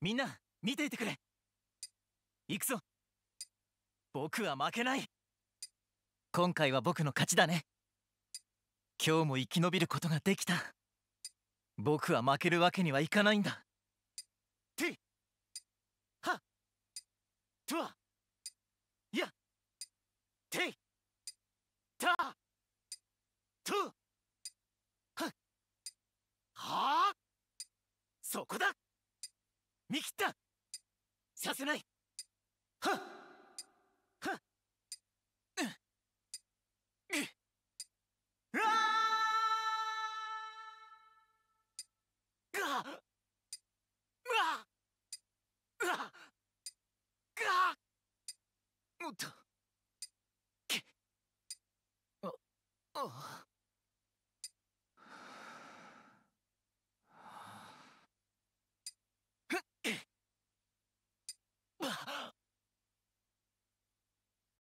みんな見ていてくれ行くぞ僕は負けない今回は僕の勝ちだね今日も生き延びることができた僕は負けるわけにはいかないんだティハトワアヤテイタトゥハはあそこだ見切ったさせないはっはっがっとけああ